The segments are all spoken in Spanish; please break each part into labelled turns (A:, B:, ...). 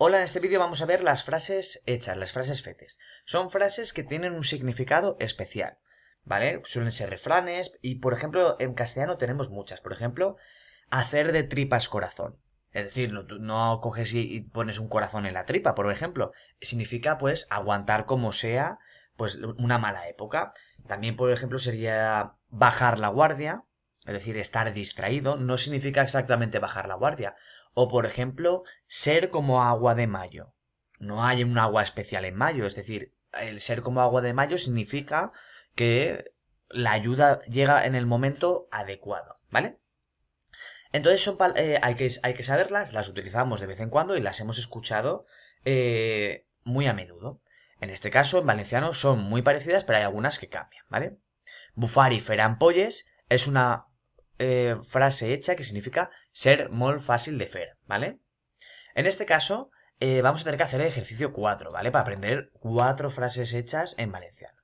A: Hola, en este vídeo vamos a ver las frases hechas, las frases fetes. Son frases que tienen un significado especial, ¿vale? Suelen ser refranes y, por ejemplo, en castellano tenemos muchas. Por ejemplo, hacer de tripas corazón. Es decir, no, coges y, y pones un corazón en la tripa, por ejemplo. Significa, pues, aguantar como sea, pues, una mala época. También, por ejemplo, sería bajar la guardia, es decir, estar distraído no significa exactamente bajar la guardia. O, por ejemplo, ser como agua de mayo. No hay un agua especial en mayo. Es decir, el ser como agua de mayo significa que la ayuda llega en el momento adecuado. ¿Vale? Entonces eh, hay, que, hay que saberlas, las utilizamos de vez en cuando y las hemos escuchado eh, muy a menudo. En este caso, en valenciano son muy parecidas, pero hay algunas que cambian, ¿vale? Bufar y es una eh, frase hecha que significa ser mol fácil de fer, ¿vale? En este caso, eh, vamos a tener que hacer el ejercicio 4, ¿vale? Para aprender cuatro frases hechas en valenciano.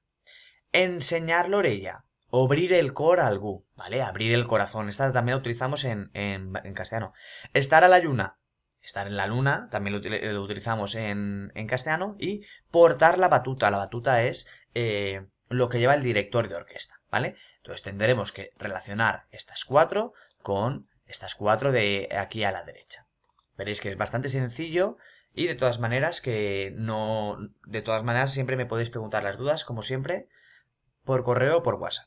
A: Enseñar la orella, abrir el cor al gu, ¿vale? Abrir el corazón, esta también la utilizamos en, en, castellano. Estar a la luna, estar en la luna, también lo, utilizamos en, en, castellano, y portar la batuta. La batuta es eh, lo que lleva el director de orquesta, ¿vale? Entonces tendremos que relacionar estas cuatro con estas cuatro de aquí a la derecha. Veréis que es bastante sencillo y de todas maneras que no... De todas maneras siempre me podéis preguntar las dudas, como siempre, por correo o por WhatsApp.